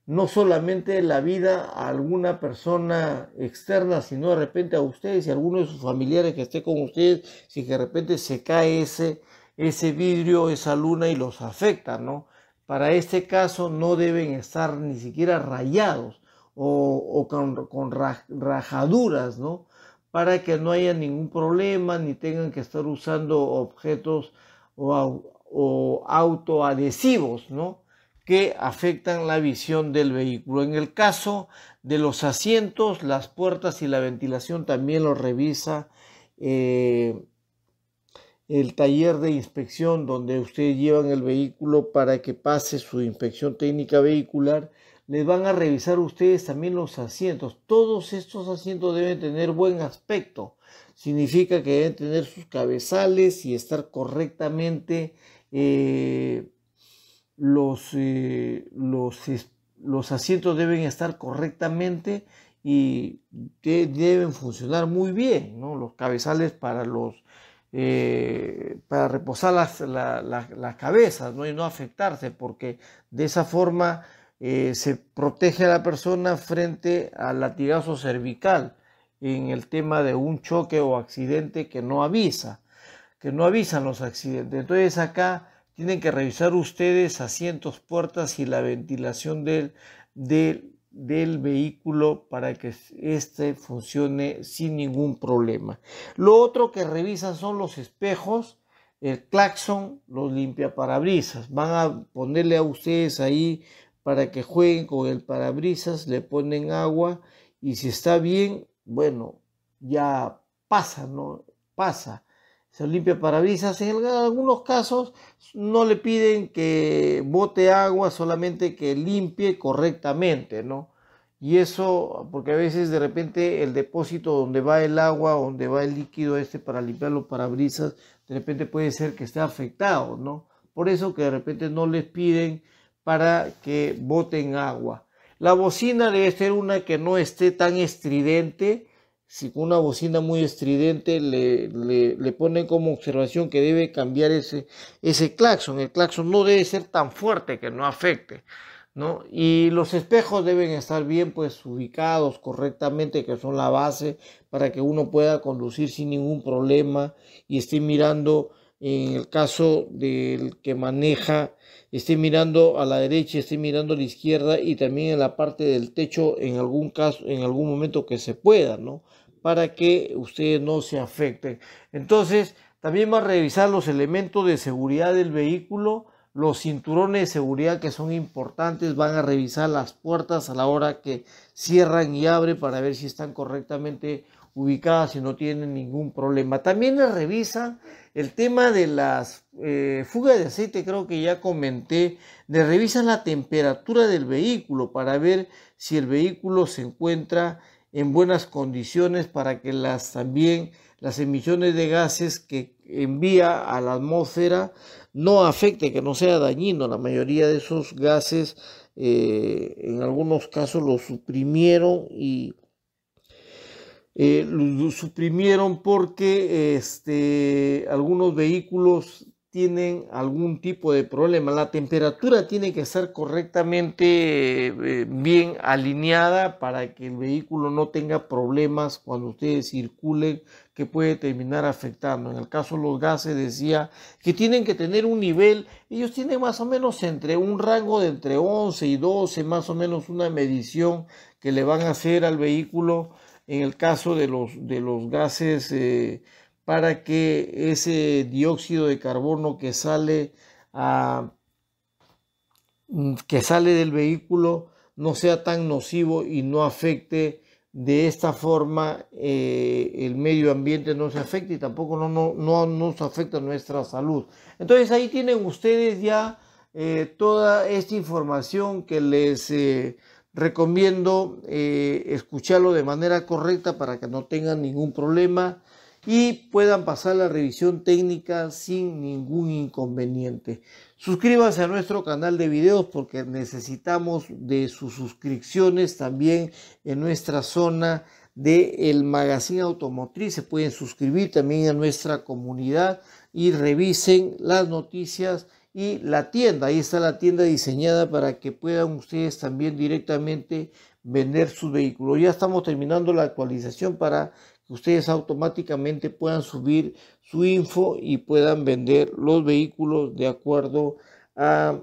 no solamente la vida a alguna persona externa, sino de repente a ustedes y a alguno de sus familiares que esté con ustedes, si de repente se cae ese ese vidrio, esa luna y los afecta, ¿no? Para este caso no deben estar ni siquiera rayados o, con, rajaduras, ¿no? Para que no haya ningún problema ni tengan que estar usando objetos o, o autoadhesivos, ¿no? que afectan la visión del vehículo. En el caso de los asientos, las puertas y la ventilación también lo revisa eh, el taller de inspección donde ustedes llevan el vehículo para que pase su inspección técnica vehicular, les van a revisar ustedes también los asientos. Todos estos asientos deben tener buen aspecto. Significa que deben tener sus cabezales y estar correctamente eh, los, eh, los, los asientos deben estar correctamente y deben funcionar muy bien, ¿no? Los cabezales para los eh, para reposar las, cabezas ¿no? y no afectarse, porque de esa forma eh, se protege a la persona frente al latigazo cervical en el tema de un choque o accidente que no avisa, que no avisan los accidentes. Entonces acá tienen que revisar ustedes asientos, puertas y la ventilación del, del del vehículo para que este funcione sin ningún problema. Lo otro que revisan son los espejos, el claxon, los parabrisas Van a ponerle a ustedes ahí para que jueguen con el parabrisas, le ponen agua y si está bien, bueno, ya pasa, ¿no? Pasa se limpia parabrisas. En algunos casos no le piden que bote agua, solamente que limpie correctamente, ¿no? Y eso, porque a veces de repente el depósito donde va el agua, donde va el líquido este para limpiar los parabrisas, de repente puede ser que esté afectado, ¿no? Por eso que de repente no les piden para que boten agua. La bocina debe ser una que no esté tan estridente, si con una bocina muy estridente le, ponen como observación que debe cambiar ese, ese claxon. El claxon no debe ser tan fuerte que no afecte. ¿no? Y los espejos deben estar bien pues ubicados correctamente, que son la base para que uno pueda conducir sin ningún problema y esté mirando, en el caso del que maneja, esté mirando a la derecha, esté mirando a la izquierda y también en la parte del techo en algún caso, en algún momento que se pueda, ¿no? para que ustedes no se afecten. Entonces, también va a revisar los elementos de seguridad del vehículo, los cinturones de seguridad que son importantes, van a revisar las puertas a la hora que cierran y abren para ver si están correctamente ubicadas y no tienen ningún problema. También les revisan el tema de las eh, fugas de aceite, creo que ya comenté, le revisan la temperatura del vehículo para ver si el vehículo se encuentra en buenas condiciones para que las también las emisiones de gases que envía a la atmósfera no afecte, que no sea dañino. La mayoría de esos gases eh, en algunos casos los suprimieron y eh, los suprimieron porque este, algunos vehículos tienen algún tipo de problema. La temperatura tiene que ser correctamente eh, bien alineada para que el vehículo no tenga problemas cuando ustedes circulen que puede terminar afectando. En el caso de los gases decía que tienen que tener un nivel, ellos tienen más o menos entre un rango de entre 11 y 12, más o menos una medición que le van a hacer al vehículo en el caso de los, de los gases. Eh, para que ese dióxido de carbono que sale, mm, que sale del vehículo no sea tan nocivo y no afecte de esta forma eh, el medio ambiente no se afecte y tampoco no, nos afecta nuestra salud. Entonces ahí tienen ustedes ya eh, toda esta información que les eh, recomiendo escucharlo de manera correcta para que no tengan ningún problema y puedan pasar la revisión técnica sin ningún inconveniente. Suscríbanse a nuestro canal de videos porque necesitamos de sus suscripciones también en nuestra zona del el Magazine Automotriz. Se pueden suscribir también a nuestra comunidad y revisen las noticias y la tienda. Ahí está la tienda diseñada para que puedan ustedes también directamente vender sus vehículos. Ya estamos terminando la actualización para ustedes automáticamente puedan subir su info y puedan vender los vehículos de acuerdo a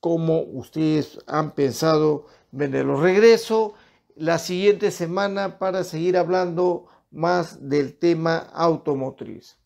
cómo ustedes han pensado venderlos. Regreso la siguiente semana para seguir hablando más del tema automotriz.